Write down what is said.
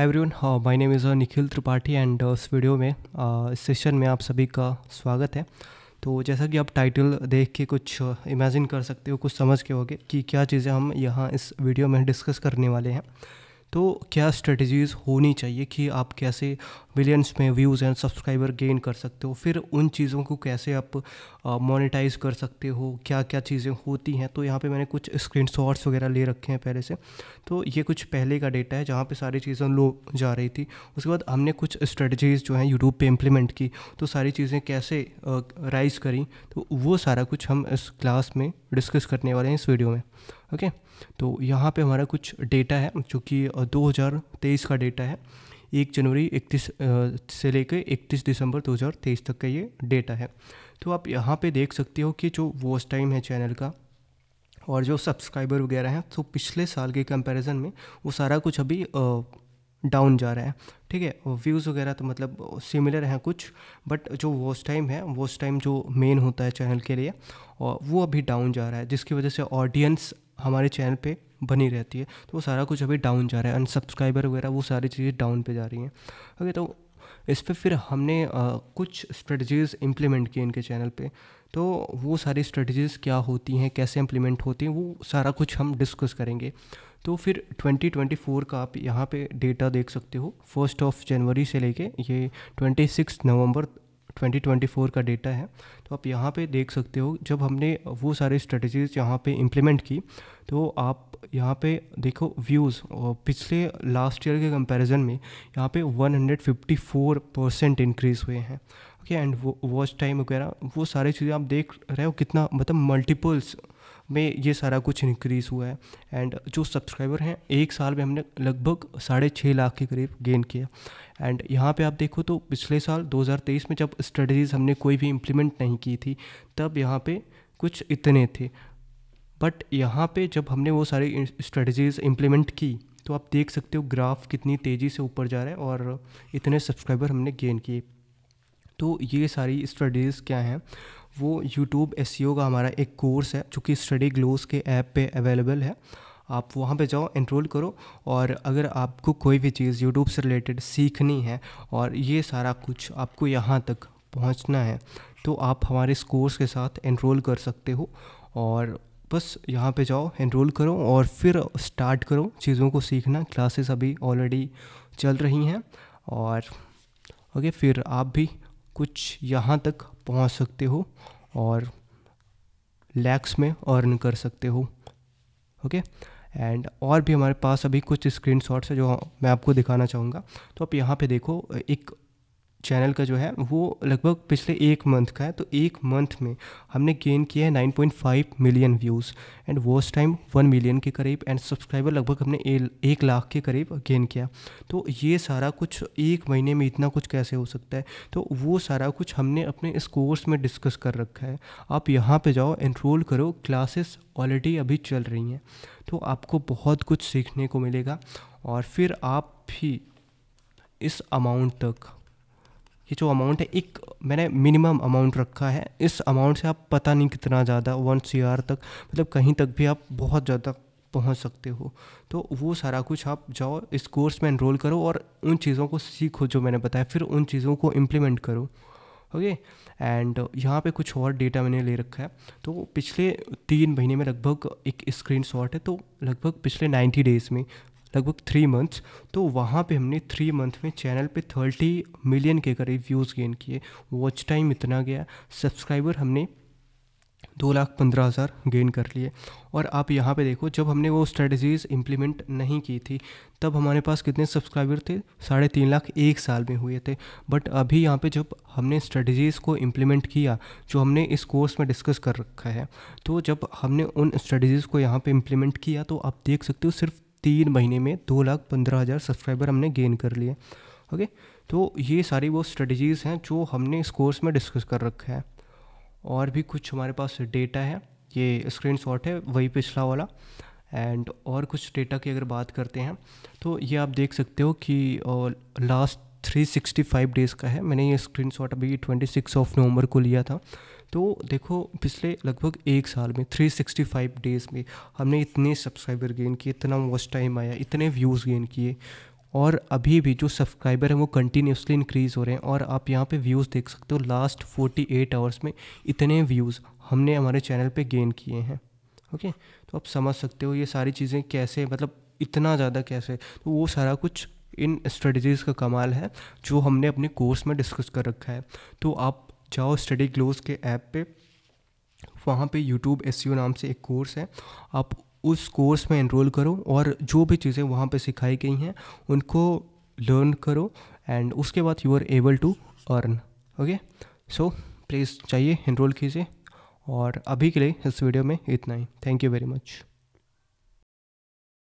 Hi everyone my name is Nikhil Tripathi and इस video में uh, इस सेशन में आप सभी का स्वागत है तो जैसा कि आप टाइटल देख के कुछ इमेजिन uh, कर सकते हो कुछ समझ के होगे कि क्या चीज़ें हम यहाँ इस वीडियो में डिस्कस करने वाले हैं तो क्या स्ट्रेटजीज़ होनी चाहिए कि आप कैसे मिलियंस में व्यूज़ एंड सब्सक्राइबर गेन कर सकते हो फिर उन चीज़ों को कैसे आप मोनेटाइज कर सकते हो क्या क्या चीज़ें होती हैं तो यहाँ पे मैंने कुछ स्क्रीन वगैरह ले रखे हैं पहले से तो ये कुछ पहले का डेटा है जहाँ पे सारी चीज़ें लो जा रही थी उसके बाद हमने कुछ स्ट्रेटजीज़ जो हैं यूट्यूब पे इम्प्लीमेंट की तो सारी चीज़ें कैसे राइज करी तो वो सारा कुछ हम इस क्लास में डिस्कस करने वाले हैं इस वीडियो में ओके okay? तो यहाँ पे हमारा कुछ डेटा है जो कि 2023 का डेटा है एक जनवरी इकतीस से लेकर इकतीस दिसंबर 2023 तक का ये डेटा है तो आप यहाँ पे देख सकते हो कि जो वॉच टाइम है चैनल का और जो सब्सक्राइबर वगैरह हैं तो पिछले साल के कंपैरिजन में वो सारा कुछ अभी डाउन जा रहा है ठीक है व्यूज़ वगैरह तो मतलब सिमिलर हैं कुछ बट जो वॉच टाइम है वॉच टाइम जो मेन होता है चैनल के लिए और वो अभी डाउन जा रहा है जिसकी वजह से ऑडियंस हमारे चैनल पे बनी रहती है तो वो सारा कुछ अभी डाउन जा रहा है अनसब्सक्राइबर वगैरह वो सारी चीज़ें डाउन पे जा रही हैं ओके तो इस पर फिर हमने आ, कुछ स्ट्रेटजीज़ इम्प्लीमेंट की इनके चैनल पे तो वो सारी स्ट्रेटजीज़ क्या होती हैं कैसे इम्प्लीमेंट होती हैं वो सारा कुछ हम डिस्कस करेंगे तो फिर 2024 का आप यहाँ पे डेटा देख सकते हो फर्स्ट ऑफ जनवरी से लेके ये 26 नवंबर 2024 का डेटा है तो आप यहाँ पे देख सकते हो जब हमने वो सारे स्ट्रेटजीज यहाँ पे इम्प्लीमेंट की तो आप यहाँ पे देखो व्यूज़ पिछले लास्ट ईयर के कंपैरिजन में यहाँ पे 154 परसेंट इंक्रीज़ हुए हैं ओके एंड वो वॉच टाइम वगैरह वो सारी चीज़ें आप देख रहे हो कितना मतलब मल्टीपल्स में ये सारा कुछ इंक्रीज़ हुआ है एंड जो सब्सक्राइबर हैं एक साल में हमने लगभग साढ़े छः लाख के करीब गेन किया एंड यहाँ पे आप देखो तो पिछले साल 2023 में जब स्ट्रेटजीज़ हमने कोई भी इम्प्लीमेंट नहीं की थी तब यहाँ पे कुछ इतने थे बट यहाँ पे जब हमने वो सारी स्ट्रेटजीज़ इम्प्लीमेंट की तो आप देख सकते हो ग्राफ कितनी तेज़ी से ऊपर जा रहा है और इतने सब्सक्राइबर हमने गेन किए तो ये सारी स्ट्रेटजीज़ क्या हैं वो यूट्यूब एस e का हमारा एक कोर्स है जो कि स्टडी ग्लोस के ऐप पे अवेलेबल है आप वहाँ पे जाओ इनरोल करो और अगर आपको कोई भी चीज़ यूट्यूब से रिलेटेड सीखनी है और ये सारा कुछ आपको यहाँ तक पहुँचना है तो आप हमारे इस कोर्स के साथ इनरोल कर सकते हो और बस यहाँ पे जाओ इनरोल करो और फिर स्टार्ट करो चीज़ों को सीखना क्लासेस अभी ऑलरेडी चल रही हैं और ओके फिर आप भी कुछ यहाँ तक पहुँच सकते हो और लैक्स में अर्न कर सकते हो ओके एंड और भी हमारे पास अभी कुछ स्क्रीन शॉट्स है जो मैं आपको दिखाना चाहूँगा तो आप यहाँ पे देखो एक चैनल का जो है वो लगभग पिछले एक मंथ का है तो एक मंथ में हमने गेन किया है 9.5 million views and watch time one million के करीब एंड सब्सक्राइबर लगभग हमने ए, एक लाख के करीब गेन किया तो ये सारा कुछ एक महीने में इतना कुछ कैसे हो सकता है तो वो सारा कुछ हमने अपने इस कोर्स में डिस्कस कर रखा है आप यहाँ पर जाओ एनरोल करो क्लासेस ऑलरेडी अभी चल रही हैं तो आपको बहुत कुछ सीखने को मिलेगा और फिर आप भी इस अमाउंट तक ये जो अमाउंट है एक मैंने मिनिमम अमाउंट रखा है इस अमाउंट से आप पता नहीं कितना ज़्यादा वन सी आर तक मतलब कहीं तक भी आप बहुत ज़्यादा पहुंच सकते हो तो वो सारा कुछ आप जाओ इस कोर्स में एनरोल करो और उन चीज़ों को सीखो जो मैंने बताया फिर उन चीज़ों को इम्प्लीमेंट करो ओके एंड यहाँ पे कुछ और डेटा मैंने ले रखा है तो पिछले तीन महीने में लगभग एक स्क्रीन शॉट है तो लगभग पिछले नाइन्टी डेज़ में लगभग थ्री मंथ्स तो वहाँ पे हमने थ्री मंथ में चैनल पे थर्टी मिलियन के करीब व्यूज़ गेन किए वॉच टाइम इतना गया सब्सक्राइबर हमने दो लाख पंद्रह हज़ार गेन कर लिए और आप यहाँ पे देखो जब हमने वो स्ट्रेटजीज़ इम्प्लीमेंट नहीं की थी तब हमारे पास कितने सब्सक्राइबर थे साढ़े तीन लाख एक साल में हुए थे बट अभी यहाँ पे जब हमने स्ट्रेटजीज़ को इम्प्लीमेंट किया जो हमने इस कोर्स में डिस्कस कर रखा है तो जब हमने उन स्ट्रेटजीज़ को यहाँ पर इम्प्लीमेंट किया तो आप देख सकते हो सिर्फ तीन महीने में दो लाख पंद्रह हज़ार सब्सक्राइबर हमने गेन कर लिए ओके तो ये सारी वो स्ट्रेटजीज़ हैं जो हमने इस कोर्स में डिस्कस कर रखा है और भी कुछ हमारे पास डेटा है ये स्क्रीन शॉट है वही पिछला वाला एंड और कुछ डेटा की अगर बात करते हैं तो ये आप देख सकते हो कि लास्ट 365 डेज़ का है मैंने ये स्क्रीनशॉट अभी 26 ऑफ नवंबर को लिया था तो देखो पिछले लगभग एक साल में 365 डेज़ में हमने इतने सब्सक्राइबर गेन किए इतना वॉच टाइम आया इतने व्यूज़ गेन किए और अभी भी जो सब्सक्राइबर हैं वो कंटिन्यूसली इंक्रीज़ हो रहे हैं और आप यहाँ पे व्यूज़ देख सकते हो लास्ट 48 आवर्स में इतने व्यूज़ हमने हमारे चैनल पे गेन किए हैं ओके तो आप समझ सकते हो ये सारी चीज़ें कैसे मतलब इतना ज़्यादा कैसे तो वो सारा कुछ इन स्ट्रेटजीज़ का कमाल है जो हमने अपने कोर्स में डिस्कस कर रखा है तो आप जाओ स्टडी ग्लोज के ऐप पे वहाँ पे यूट्यूब एस नाम से एक कोर्स है आप उस कोर्स में इनरोल करो और जो भी चीज़ें वहाँ पे सिखाई गई हैं उनको लर्न करो एंड उसके बाद you are able to earn okay so please चाहिए इनरोल कीजिए और अभी के लिए इस वीडियो में इतना ही थैंक यू वेरी मच